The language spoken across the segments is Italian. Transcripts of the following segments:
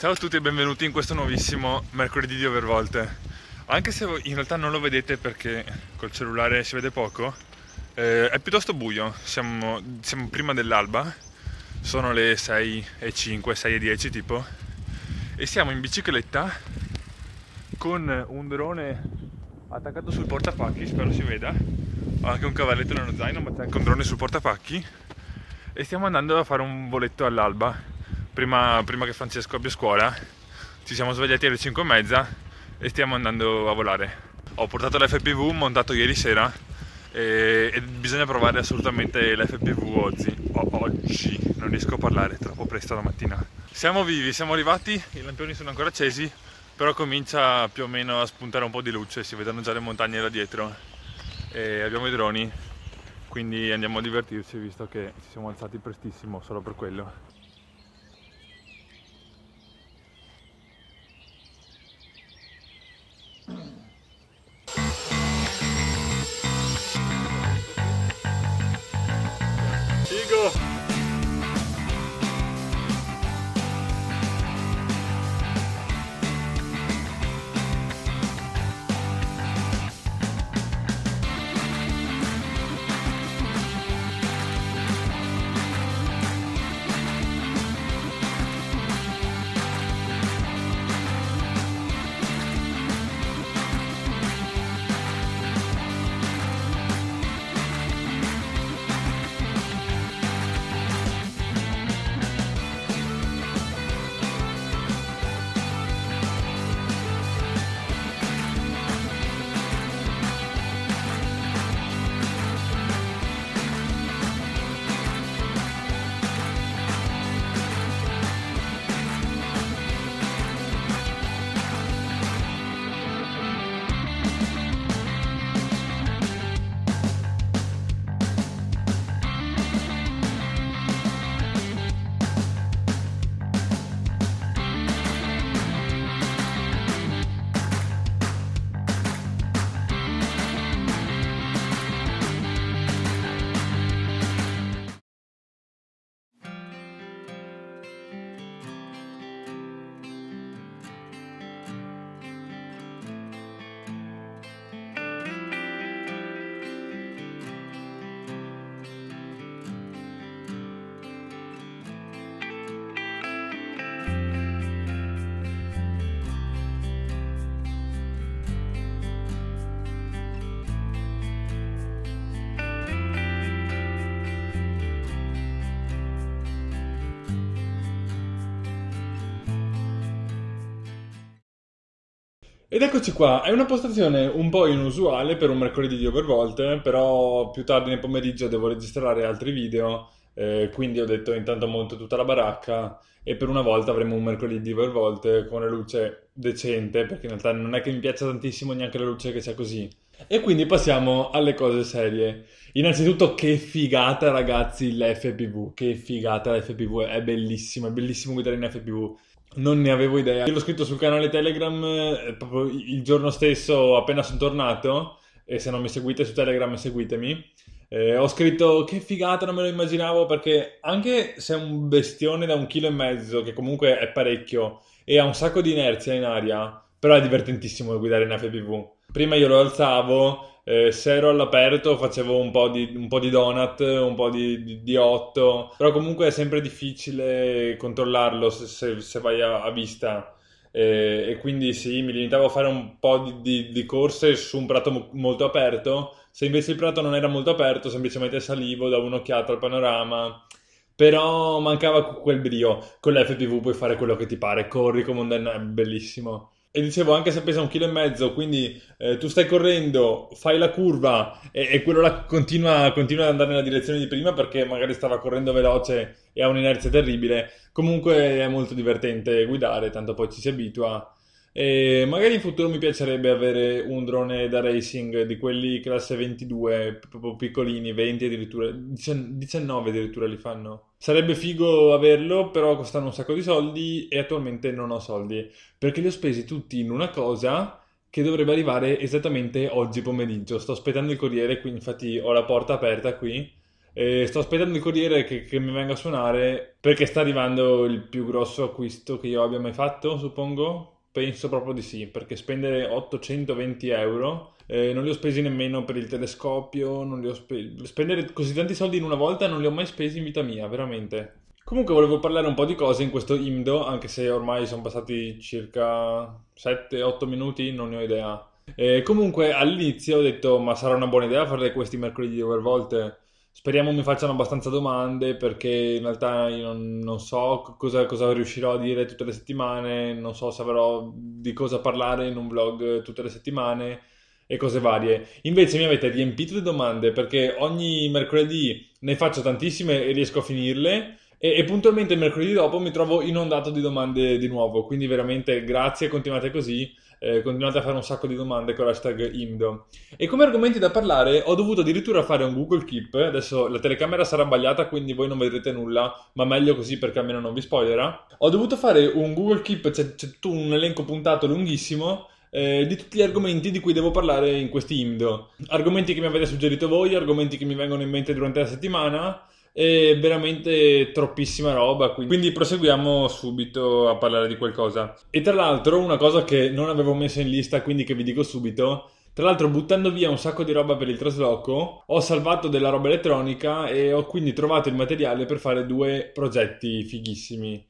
Ciao a tutti e benvenuti in questo nuovissimo mercoledì di Overvolte. Anche se in realtà non lo vedete perché col cellulare si vede poco, eh, è piuttosto buio, siamo, siamo prima dell'alba, sono le 6.05, 6.10 tipo, e siamo in bicicletta con un drone attaccato sul portapacchi, spero si veda, ho anche un cavalletto nello zaino ma c'è anche un drone sul portapacchi e stiamo andando a fare un voletto all'alba prima, prima che Francesco abbia scuola, ci siamo svegliati alle 5 e mezza e stiamo andando a volare. Ho portato l'FPV montato ieri sera e, e bisogna provare assolutamente l'FPV oggi. O, oggi non riesco a parlare, è troppo presto la mattina. Siamo vivi, siamo arrivati, i lampioni sono ancora accesi, però comincia più o meno a spuntare un po' di luce, si vedono già le montagne là dietro e abbiamo i droni, quindi andiamo a divertirci visto che ci siamo alzati prestissimo solo per quello. Ed eccoci qua, è una postazione un po' inusuale per un mercoledì di overvolt, però più tardi nel pomeriggio devo registrare altri video, eh, quindi ho detto intanto monto tutta la baracca e per una volta avremo un mercoledì di overvolt con una luce decente, perché in realtà non è che mi piaccia tantissimo neanche la luce che c'è così. E quindi passiamo alle cose serie. Innanzitutto che figata ragazzi l'FPV, che figata l'FPV, è bellissimo, è bellissimo guidare in FPV non ne avevo idea. Io l'ho scritto sul canale Telegram eh, proprio il giorno stesso, appena sono tornato. E se non mi seguite su Telegram, seguitemi. Eh, ho scritto che figata, non me lo immaginavo perché anche se è un bestione da un chilo e mezzo, che comunque è parecchio, e ha un sacco di inerzia in aria, però è divertentissimo guidare in FPV. Prima io lo alzavo eh, se ero all'aperto facevo un po' di, un po di donut, un po' di, di, di, otto, però comunque è sempre difficile controllarlo se, se, se vai a, a vista. Eh, e quindi sì, mi limitavo a fare un po' di, di, di corse su un prato mo- molto aperto. Se invece il prato non era molto aperto, semplicemente salivo, davo un'occhiata al panorama. Però mancava quel brio. Con l'FPV puoi fare quello che ti pare, corri come un den- è bellissimo. E dicevo, anche se pesa un chilo e mezzo, quindi eh, tu stai correndo, fai la curva e, e quello là continua, continua, ad andare nella direzione di prima perché magari stava correndo veloce e ha un'inerzia terribile. Comunque è molto divertente guidare, tanto poi ci si abitua e magari in futuro mi piacerebbe avere un drone da racing di quelli classe 22, proprio piccolini, 20 addirittura, 19 addirittura li fanno. Sarebbe figo averlo, però costano un sacco di soldi e attualmente non ho soldi, perché li ho spesi tutti in una cosa che dovrebbe arrivare esattamente oggi pomeriggio. Sto aspettando il corriere, qui infatti ho la porta aperta qui. E sto aspettando il corriere che, che, mi venga a suonare perché sta arrivando il più grosso acquisto che io abbia mai fatto, suppongo. Penso proprio di sì, perché spendere 820 euro eh, non li ho spesi nemmeno per il telescopio, non li ho spesi... Spendere così tanti soldi in una volta non li ho mai spesi in vita mia, veramente. Comunque volevo parlare un po' di cose in questo IMDO, anche se ormai sono passati circa 7-8 minuti, non ne ho idea. Eh, comunque all'inizio ho detto ma sarà una buona idea fare questi mercoledì due volte Speriamo mi facciano abbastanza domande perché in realtà io non, non so cosa, cosa, riuscirò a dire tutte le settimane, non so se avrò di cosa parlare in un vlog tutte le settimane e cose varie. Invece mi avete riempito le domande perché ogni mercoledì ne faccio tantissime e riesco a finirle e, e puntualmente mercoledì dopo mi trovo inondato di domande di nuovo, quindi veramente grazie, continuate così eh, continuate a fare un sacco di domande con l'hashtag IMDO. E come argomenti da parlare ho dovuto addirittura fare un Google Keep, adesso la telecamera sarà sbagliata quindi voi non vedrete nulla, ma meglio così perché almeno non vi spoilerà. Ho dovuto fare un Google Keep, c'è, c'è tutto un elenco puntato lunghissimo eh, di tutti gli argomenti di cui devo parlare in questi IMDO. Argomenti che mi avete suggerito voi, argomenti che mi vengono in mente durante la settimana e veramente troppissima roba. Quindi, quindi proseguiamo subito a parlare di qualcosa. E tra l'altro, una cosa che non avevo messo in lista, quindi che vi dico subito. Tra l'altro, buttando via un sacco di roba per il trasloco, ho salvato della roba elettronica e ho quindi trovato il materiale per fare due progetti fighissimi.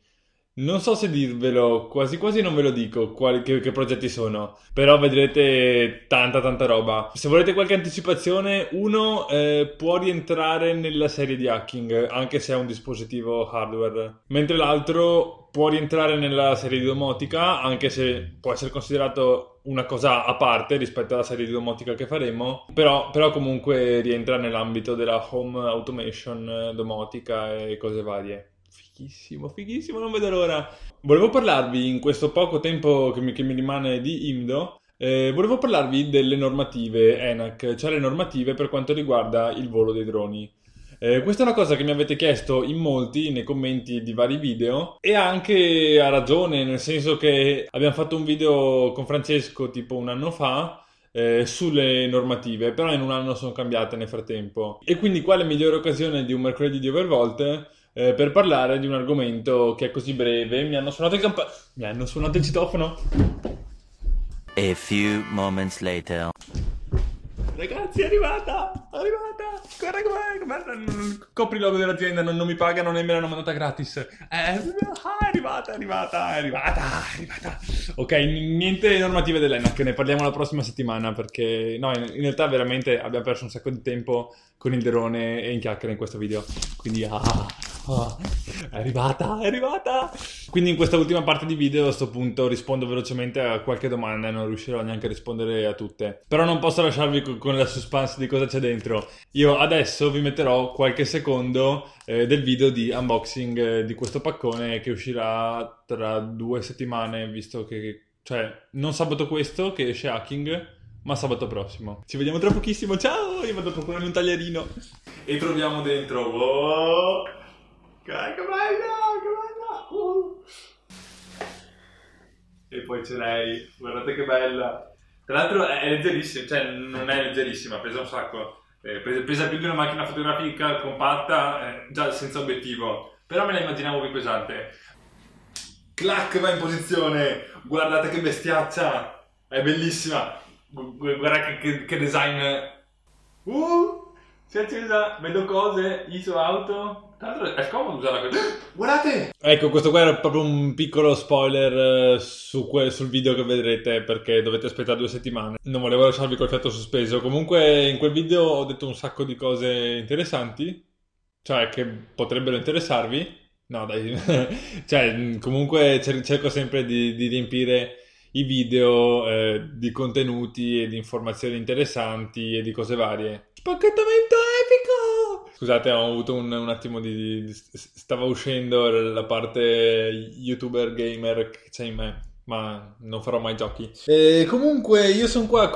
Non so se dirvelo, quasi quasi non ve lo dico quali, che, che, progetti sono, però vedrete tanta tanta roba. Se volete qualche anticipazione, uno eh, può rientrare nella serie di hacking, anche se è un dispositivo hardware, mentre l'altro può rientrare nella serie di domotica, anche se può essere considerato una cosa a parte rispetto alla serie di domotica che faremo, però, però comunque rientra nell'ambito della home automation, eh, domotica e cose varie. Fighissimo, fighissimo, non vedo l'ora. Volevo parlarvi in questo poco tempo che mi, che mi rimane di IMDO. Eh, volevo parlarvi delle normative ENAC, cioè le normative per quanto riguarda il volo dei droni. Eh, questa è una cosa che mi avete chiesto in molti nei commenti di vari video e anche a ragione, nel senso che abbiamo fatto un video con Francesco tipo un anno fa eh, sulle normative, però in un anno sono cambiate nel frattempo. E quindi quale migliore occasione di un mercoledì di overvolte eh, per parlare di un argomento che è così breve. Mi hanno suonato il campa- Mi hanno suonato il citofono. A few moments later. Ragazzi, è arrivata! È arrivata! Guarda com'è! Guarda, copri il logo dell'azienda, non, non mi pagano nemmeno una mandata gratis. Eh, ah, è arrivata, è arrivata, è arrivata, è arrivata. Ok, niente normative dell'ENAC, ne parliamo la prossima settimana perché, no, in, in realtà veramente abbiamo perso un sacco di tempo con il derone e in chiacchiere in questo video. Quindi, ah... Ah, è arrivata, è arrivata! Quindi in questa ultima parte di video a questo punto rispondo velocemente a qualche domanda e non riuscirò neanche a rispondere a tutte. Però non posso lasciarvi con la suspense di cosa c'è dentro. Io adesso vi metterò qualche secondo eh, del video di unboxing eh, di questo paccone che uscirà tra due settimane, visto che... Cioè, non sabato questo che esce Hacking, ma sabato prossimo. Ci vediamo tra pochissimo, ciao! Io vado a procurarmi un tagliarino. E troviamo dentro... Oh! Che bella, che bella! Uh. E poi ce l'hai, guardate che bella! Tra l'altro è leggerissima, cioè non è leggerissima, pesa un sacco. Eh, pesa, più di una macchina fotografica compatta, eh, già senza obiettivo. Però me la immaginavo più pesante. Clac va in posizione, guardate che bestiaccia, è bellissima. Guarda che, che, che design. Uh, si è accesa, vedo cose, ISO auto, tra l'altro è scomodo usare così. Guardate! Ecco, questo qua era proprio un piccolo spoiler eh, su que- sul video che vedrete perché dovete aspettare due settimane. Non volevo lasciarvi col fiato sospeso. Comunque in quel video ho detto un sacco di cose interessanti, cioè che potrebbero interessarvi. No dai, cioè comunque cer- cerco sempre di, di riempire i video eh, di contenuti e di informazioni interessanti e di cose varie. Spaccata mentale! Scusate, ho avuto un, un attimo di, di, Stava uscendo la parte youtuber gamer che c'è in me, ma non farò mai giochi. E comunque, io sono qua eh,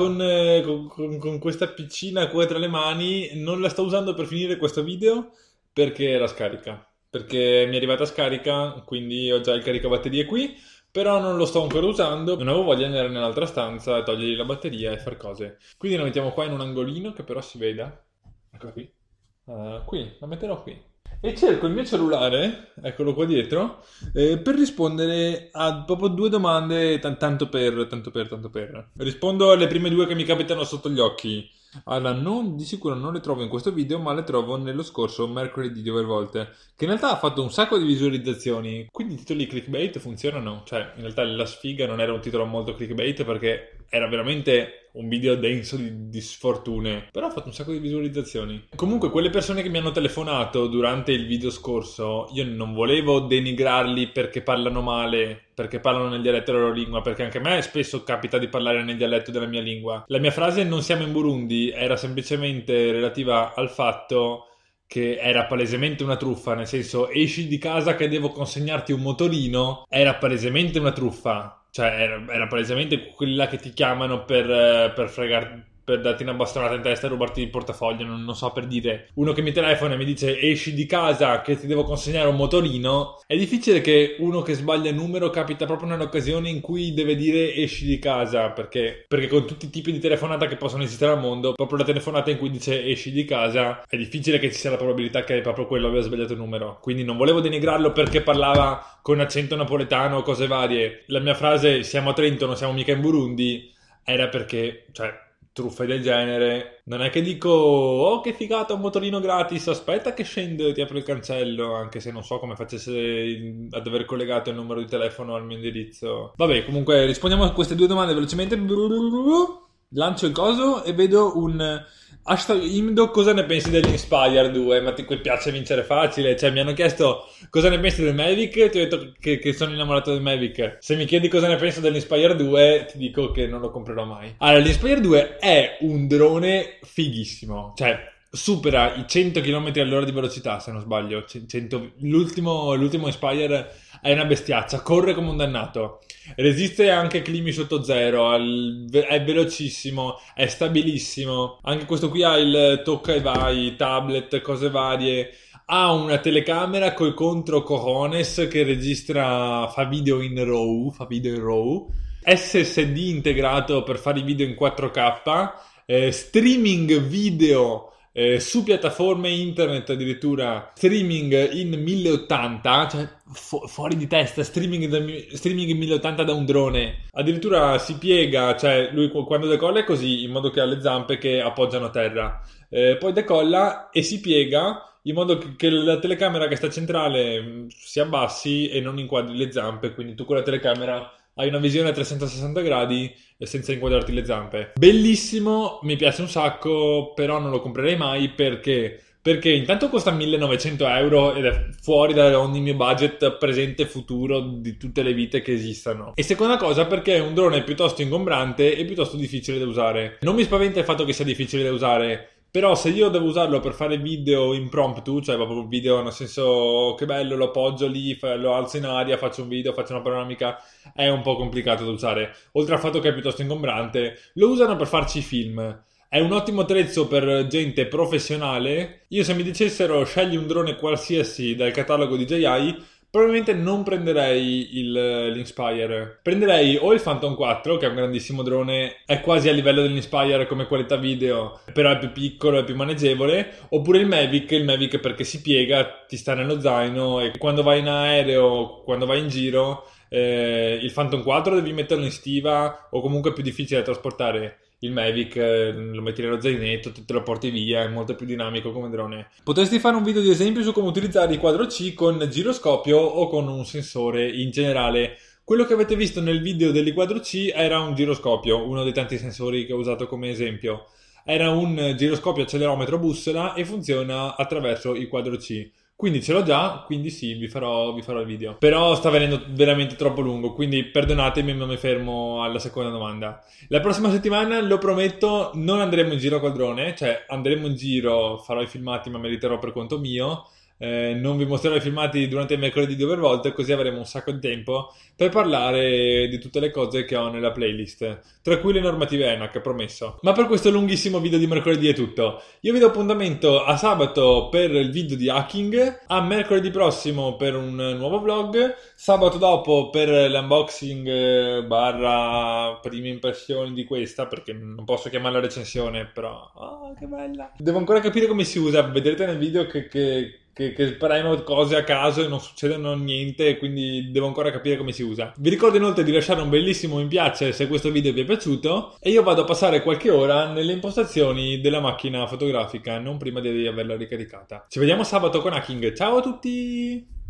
con, con, con questa piccina qua tra le mani. Non la sto usando per finire questo video perché era scarica. Perché mi è arrivata scarica, quindi ho già il caricabatterie qui però non lo sto ancora usando, non avevo voglia di andare nell'altra stanza, e togliergli la batteria e far cose. Quindi la mettiamo qua in un angolino che però si veda. Eccola qui. Eh, qui, la metterò qui. E cerco il mio cellulare, eccolo qua dietro, eh, per rispondere a proprio due domande, t- tanto per, tanto per, tanto per. Rispondo alle prime due che mi capitano sotto gli occhi. Allora, non, di sicuro non le trovo in questo video, ma le trovo nello scorso mercoledì di Overvolt, che in realtà ha fatto un sacco di visualizzazioni, quindi i titoli clickbait funzionano. Cioè, in realtà la sfiga non era un titolo molto clickbait perché era veramente un video denso di, di, sfortune, però ho fatto un sacco di visualizzazioni. Comunque, quelle persone che mi hanno telefonato durante il video scorso, io non volevo denigrarli perché parlano male, perché parlano nel dialetto della loro lingua, perché anche a me spesso capita di parlare nel dialetto della mia lingua. La mia frase non siamo in Burundi era semplicemente relativa al fatto che era palesemente una truffa, nel senso esci di casa che devo consegnarti un motorino, era palesemente una truffa cioè, era, era, palesemente quella che ti chiamano per, eh, per fregarti per darti una bastonata in testa e rubarti il portafoglio, non, non, so per dire. Uno che mi telefona e mi dice esci di casa che ti devo consegnare un motorino, è difficile che uno che sbaglia il numero capita proprio nell'occasione in cui deve dire esci di casa, perché, perché con tutti i tipi di telefonata che possono esistere al mondo, proprio la telefonata in cui dice esci di casa, è difficile che ci sia la probabilità che proprio quello abbia sbagliato il numero. Quindi non volevo denigrarlo perché parlava con accento napoletano o cose varie. La mia frase siamo a Trento, non siamo mica in Burundi, era perché, cioè, truffe del genere, non è che dico oh che figata un motorino gratis, aspetta che scendo e ti apro il cancello, anche se non so come facesse ad aver collegato il numero di telefono al mio indirizzo. Vabbè, comunque rispondiamo a queste due domande velocemente lancio il coso e vedo un eh, hashtag Imdo cosa ne pensi dell'Inspire 2 ma ti piace vincere facile cioè mi hanno chiesto cosa ne pensi del Mavic ti ho detto che, che, sono innamorato del Mavic se mi chiedi cosa ne penso dell'Inspire 2 ti dico che non lo comprerò mai allora l'Inspire 2 è un drone fighissimo cioè supera i 100 km all'ora di velocità se non sbaglio 100, l'ultimo, l'ultimo Inspire è una bestiaccia, corre come un dannato, resiste anche ai climi sotto zero, è velocissimo, è stabilissimo, anche questo qui ha il tocca e vai, tablet, cose varie, ha una telecamera coi contro cojones che registra, fa video in RAW, fa video in RAW, SSD integrato per fare i video in 4K, eh, streaming video eh, su piattaforme internet addirittura streaming in 1080, cioè fu- fuori di testa, streaming, da, streaming, in 1080 da un drone, addirittura si piega, cioè lui quando decolla è così, in modo che ha le zampe che appoggiano a terra, eh, poi decolla e si piega in modo che la telecamera che sta centrale mm, si abbassi e non inquadri le zampe, quindi tu con la telecamera hai una visione a 360 gradi senza inquadrarti le zampe. Bellissimo, mi piace un sacco, però non lo comprerei mai perché perché intanto costa 1900 euro ed è fuori da ogni mio budget presente e futuro di tutte le vite che esistano. E seconda cosa perché è un drone piuttosto ingombrante e piuttosto difficile da usare. Non mi spaventa il fatto che sia difficile da usare, però se io devo usarlo per fare video impromptu, cioè proprio video nel senso oh, che bello, lo appoggio lì, lo alzo in aria, faccio un video, faccio una panoramica, è un po' complicato da usare. Oltre al fatto che è piuttosto ingombrante, lo usano per farci film. È un ottimo attrezzo per gente professionale. Io se mi dicessero scegli un drone qualsiasi dal catalogo di DJI, probabilmente non prenderei il, l'Inspire. Prenderei o il Phantom 4, che è un grandissimo drone, è quasi a livello dell'Inspire come qualità video, però è più piccolo e più maneggevole, oppure il Mavic, il Mavic perché si piega, ti sta nello zaino e quando vai in aereo, quando vai in giro, eh, il Phantom 4 devi metterlo in stiva o comunque è più difficile da trasportare il Mavic ehm, lo metti nello zainetto, te, lo porti via, è molto più dinamico come drone. Potresti fare un video di esempio su come utilizzare i quadro C con giroscopio o con un sensore in generale. Quello che avete visto nel video dell'Iquadro C era un giroscopio, uno dei tanti sensori che ho usato come esempio. Era un giroscopio accelerometro bussola e funziona attraverso i quadro C. Quindi ce l'ho già, quindi sì, vi farò, vi farò, il video. Però sta venendo veramente troppo lungo, quindi perdonatemi ma mi fermo alla seconda domanda. La prossima settimana, lo prometto, non andremo in giro col drone, cioè andremo in giro, farò i filmati ma meriterò per conto mio eh, non vi mostrerò i filmati durante i mercoledì di Overvolt, così avremo un sacco di tempo per parlare di tutte le cose che ho nella playlist, tra cui le normative ENAC, promesso. Ma per questo lunghissimo video di mercoledì è tutto. Io vi do appuntamento a sabato per il video di hacking, a mercoledì prossimo per un nuovo vlog, sabato dopo per l'unboxing eh, barra prime impressioni di questa, perché non posso chiamarla recensione, però... Oh, che bella! Devo ancora capire come si usa, vedrete nel video che, che che, che spremo cose a caso e non succedono niente, quindi devo ancora capire come si usa. Vi ricordo inoltre di lasciare un bellissimo mi piace se questo video vi è piaciuto e io vado a passare qualche ora nelle impostazioni della macchina fotografica, non prima di averla ricaricata. Ci vediamo sabato con hacking, ciao a tutti!